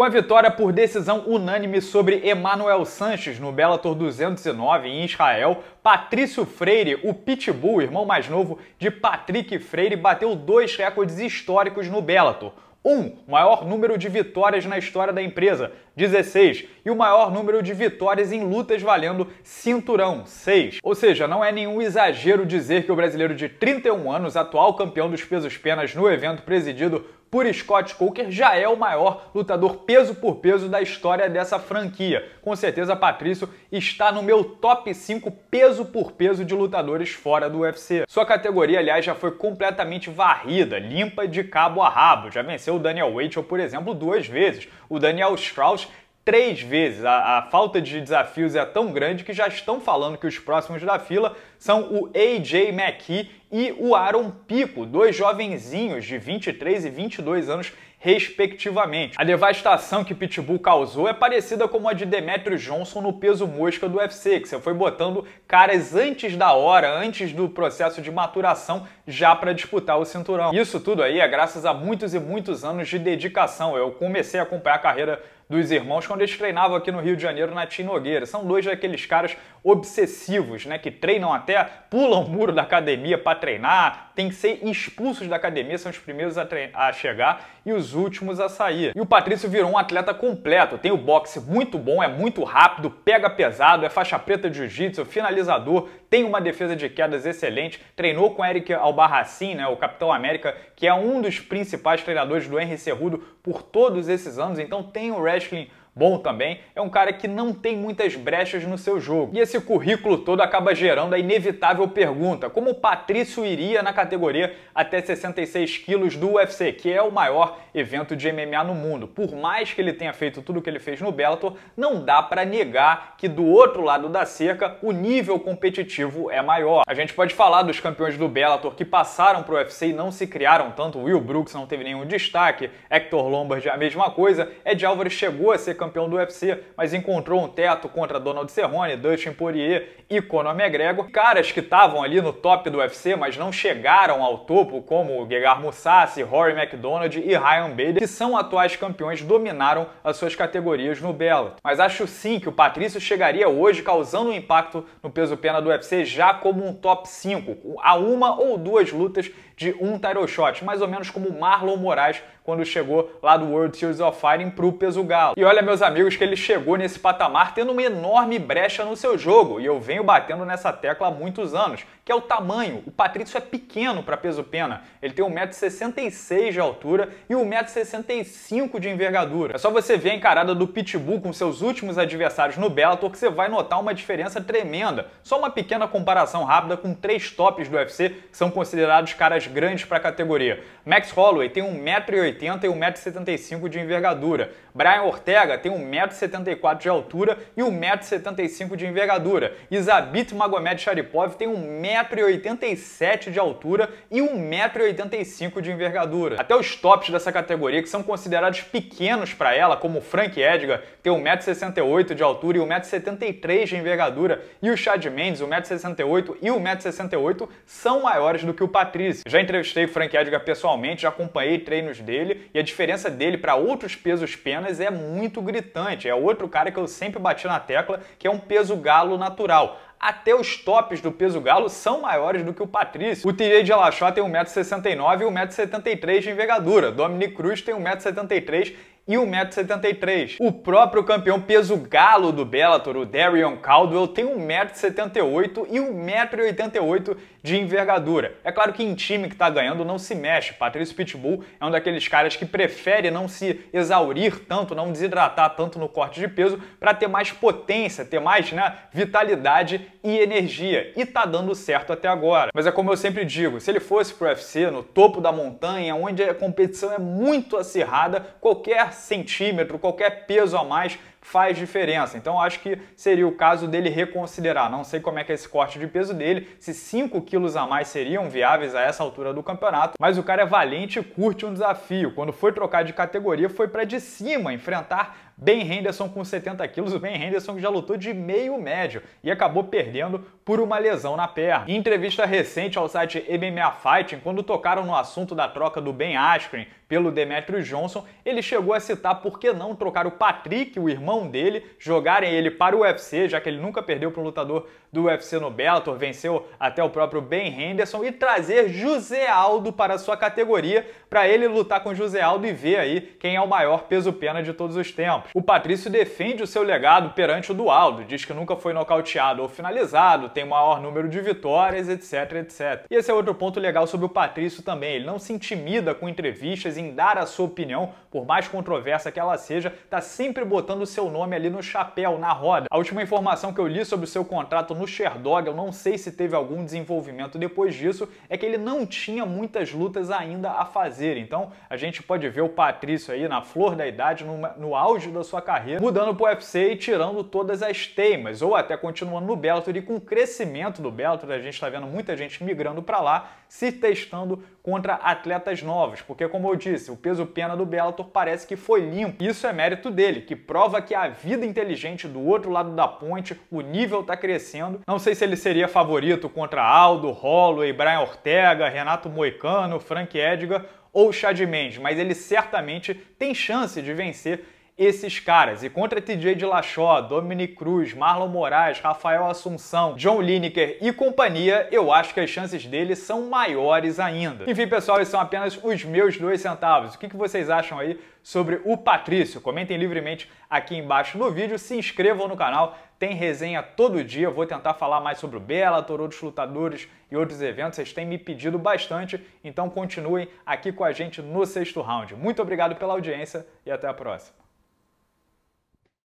Com a vitória por decisão unânime sobre Emanuel Sanches no Bellator 209 em Israel, Patrício Freire, o Pitbull, irmão mais novo de Patrick Freire, bateu dois recordes históricos no Bellator. Um, maior número de vitórias na história da empresa, 16, e o maior número de vitórias em lutas valendo cinturão, 6. Ou seja, não é nenhum exagero dizer que o brasileiro de 31 anos, atual campeão dos pesos penas no evento presidido por Scott Coker já é o maior lutador peso por peso da história dessa franquia. Com certeza, Patrício está no meu top 5 peso por peso de lutadores fora do UFC. Sua categoria, aliás, já foi completamente varrida, limpa de cabo a rabo. Já venceu o Daniel Waitchell, por exemplo, duas vezes. O Daniel Strauss três vezes. A, a, falta de desafios é tão grande que já estão falando que os próximos da fila são o AJ McKee e o Aaron Pico, dois jovenzinhos de 23 e 22 anos respectivamente. A devastação que Pitbull causou é parecida com a de Demetrio Johnson no peso mosca do UFC, que você foi botando caras antes da hora, antes do processo de maturação já para disputar o cinturão. Isso tudo aí é graças a muitos e muitos anos de dedicação. Eu comecei a acompanhar a carreira dos irmãos quando eles treinavam aqui no Rio de Janeiro na Tim Nogueira. São dois daqueles caras obsessivos, né, que treinam até, pulam o muro da academia para treinar, tem que ser expulsos da academia, são os primeiros a, a chegar e os últimos a sair. E o Patrício virou um atleta completo, tem o boxe muito bom, é muito rápido, pega pesado, é faixa preta de jiu-jitsu, finalizador, tem uma defesa de quedas excelente, treinou com Eric Albarracin, né, o Capitão América, que é um dos principais treinadores do Henry Cerrudo por todos esses anos, então tem o wrestling bom também, é um cara que não tem muitas brechas no seu jogo. E esse currículo todo acaba gerando a inevitável pergunta: como o Patrício iria na categoria até 66 quilos do UFC, que é o maior evento de MMA no mundo? Por mais que ele tenha feito tudo o que ele fez no Bellator, não dá para negar que do outro lado da cerca o nível competitivo é maior. A gente pode falar dos campeões do Bellator que passaram para o UFC e não se criaram tanto. Will Brooks não teve nenhum destaque, Hector Lombard a mesma coisa, Ed Álvares chegou a ser campeão campeão do UFC, mas encontrou um teto contra Donald Cerrone, Dustin Poirier e Conor McGregor, caras que estavam ali no top do UFC, mas não chegaram ao topo, como Gegard Mousasi, Rory McDonald e Ryan Bader, que são atuais campeões, dominaram as suas categorias no Bellator. Mas acho sim que o Patrício chegaria hoje causando um impacto no peso-pena do UFC já como um top 5, a uma ou duas lutas de um title shot, mais ou menos como Marlon Moraes quando chegou lá do World Series of Fighting pro peso galo. E olha, meu meus amigos, que ele chegou nesse patamar tendo uma enorme brecha no seu jogo, e eu venho batendo nessa tecla há muitos anos, que é o tamanho. O Patrício é pequeno para peso pena. Ele tem 1,66m de altura e 1,65m de envergadura. É só você ver a encarada do Pitbull com seus últimos adversários no Bellator que você vai notar uma diferença tremenda. Só uma pequena comparação rápida com três tops do UFC que são considerados caras grandes para a categoria. Max Holloway tem 1,80m e 1,75m de envergadura. Brian Ortega tem 1,74m de altura e 1,75m de envergadura. Isabit Magomed Sharipov tem 1,87m de altura e 1,85m de envergadura. Até os tops dessa categoria, que são considerados pequenos para ela, como Frank Edgar, tem 1,68m de altura e 1,73m de envergadura, e o Chad Mendes, 1,68m e 1,68m, são maiores do que o Patrice. Já entrevistei o Frank Edgar pessoalmente, já acompanhei treinos dele, e a diferença dele para outros pesos penas é muito grande gritante. É outro cara que eu sempre bati na tecla, que é um peso galo natural. Até os tops do peso galo são maiores do que o Patrício. O TJ de Alachó tem 1,69m e 1,73m de envergadura. Dominic Cruz tem 1,73m e 1,73m. O próprio campeão peso galo do Bellator, o Darion Caldwell, tem 1,78m e 1,88m de envergadura. É claro que em time que está ganhando não se mexe. Patrício Pitbull é um daqueles caras que prefere não se exaurir tanto, não desidratar tanto no corte de peso para ter mais potência, ter mais né, vitalidade e energia. E tá dando certo até agora. Mas é como eu sempre digo, se ele fosse pro UFC, no topo da montanha, onde a competição é muito acirrada, qualquer centímetro, qualquer peso a mais faz diferença. Então acho que seria o caso dele reconsiderar. Não sei como é que é esse corte de peso dele, se 5 quilos a mais seriam viáveis a essa altura do campeonato, mas o cara é valente e curte um desafio. Quando foi trocar de categoria, foi para de cima enfrentar Ben Henderson com 70 quilos, o Ben Henderson já lutou de meio médio e acabou perdendo por uma lesão na perna. Em entrevista recente ao site MMA Fighting, quando tocaram no assunto da troca do Ben Askren pelo Demetrius Johnson, ele chegou a citar por que não trocar o Patrick, o irmão dele, jogarem ele para o UFC, já que ele nunca perdeu para um lutador do UFC no Bellator, venceu até o próprio Ben Henderson, e trazer José Aldo para sua categoria, para ele lutar com José Aldo e ver aí quem é o maior peso-pena de todos os tempos. O Patrício defende o seu legado perante o do Aldo, diz que nunca foi nocauteado ou finalizado, tem maior número de vitórias, etc, etc. E esse é outro ponto legal sobre o Patrício também, ele não se intimida com entrevistas em dar a sua opinião, por mais controversa que ela seja, tá sempre botando o seu nome ali no chapéu, na roda. A última informação que eu li sobre o seu contrato no Sherdog, eu não sei se teve algum desenvolvimento depois disso, é que ele não tinha muitas lutas ainda a fazer. Então, a gente pode ver o Patrício aí na flor da idade, no, no auge da da sua carreira, mudando para o UFC e tirando todas as teimas, ou até continuando no Bellator e com o crescimento do Bellator, a gente está vendo muita gente migrando para lá, se testando contra atletas novos, porque como eu disse, o peso pena do Bellator parece que foi limpo. Isso é mérito dele, que prova que a vida inteligente do outro lado da ponte, o nível está crescendo. Não sei se ele seria favorito contra Aldo, Holloway, Brian Ortega, Renato Moicano, Frank Edgar ou Chad Mendes, mas ele certamente tem chance de vencer esses caras. E contra TJ de Lachó, Dominic Cruz, Marlon Moraes, Rafael Assunção, John Lineker e companhia, eu acho que as chances deles são maiores ainda. Enfim, pessoal, esses são apenas os meus dois centavos. O que vocês acham aí sobre o Patrício? Comentem livremente aqui embaixo no vídeo, se inscrevam no canal, tem resenha todo dia. vou tentar falar mais sobre o Bela, Torou Lutadores e outros eventos. Vocês têm me pedido bastante, então continuem aqui com a gente no sexto round. Muito obrigado pela audiência e até a próxima.